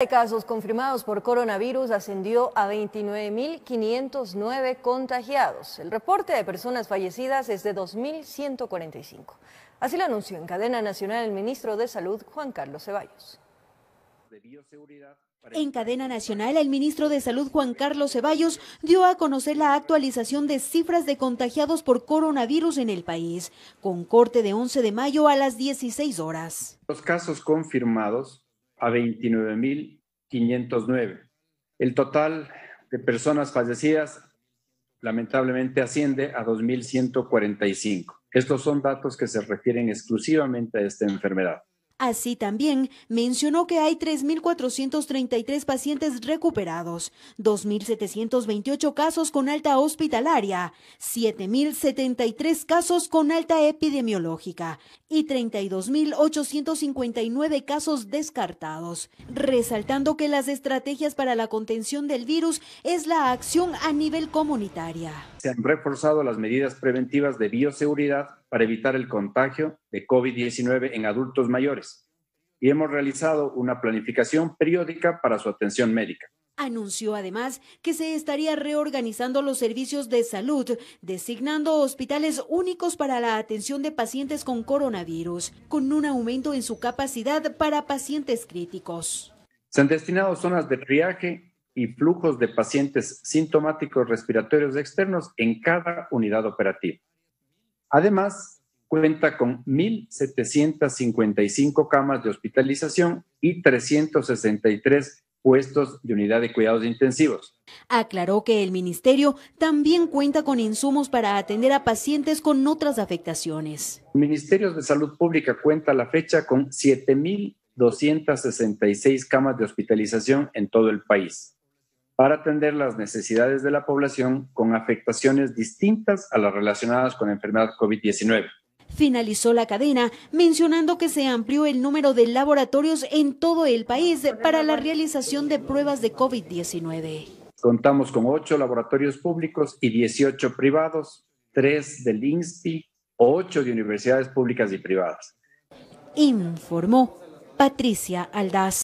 de casos confirmados por coronavirus ascendió a 29.509 contagiados. El reporte de personas fallecidas es de 2.145. Así lo anunció en cadena nacional el ministro de Salud, Juan Carlos Ceballos. En cadena nacional, el ministro de Salud Juan Carlos Ceballos dio a conocer la actualización de cifras de contagiados por coronavirus en el país, con corte de 11 de mayo a las 16 horas. Los casos confirmados a 29.509. El total de personas fallecidas lamentablemente asciende a 2.145. Estos son datos que se refieren exclusivamente a esta enfermedad. Así también mencionó que hay 3.433 pacientes recuperados, 2.728 casos con alta hospitalaria, 7.073 casos con alta epidemiológica y 32.859 casos descartados, resaltando que las estrategias para la contención del virus es la acción a nivel comunitaria. Se han reforzado las medidas preventivas de bioseguridad para evitar el contagio de COVID-19 en adultos mayores y hemos realizado una planificación periódica para su atención médica. Anunció además que se estaría reorganizando los servicios de salud, designando hospitales únicos para la atención de pacientes con coronavirus, con un aumento en su capacidad para pacientes críticos. Se han destinado zonas de triaje y flujos de pacientes sintomáticos respiratorios externos en cada unidad operativa. Además, cuenta con 1.755 camas de hospitalización y 363 puestos de unidad de cuidados intensivos. Aclaró que el ministerio también cuenta con insumos para atender a pacientes con otras afectaciones. El Ministerio de Salud Pública cuenta a la fecha con 7.266 camas de hospitalización en todo el país para atender las necesidades de la población con afectaciones distintas a las relacionadas con la enfermedad COVID-19. Finalizó la cadena mencionando que se amplió el número de laboratorios en todo el país para la realización de pruebas de COVID-19. Contamos con ocho laboratorios públicos y 18 privados, tres del INSPI, ocho de universidades públicas y privadas. Informó Patricia Aldaz.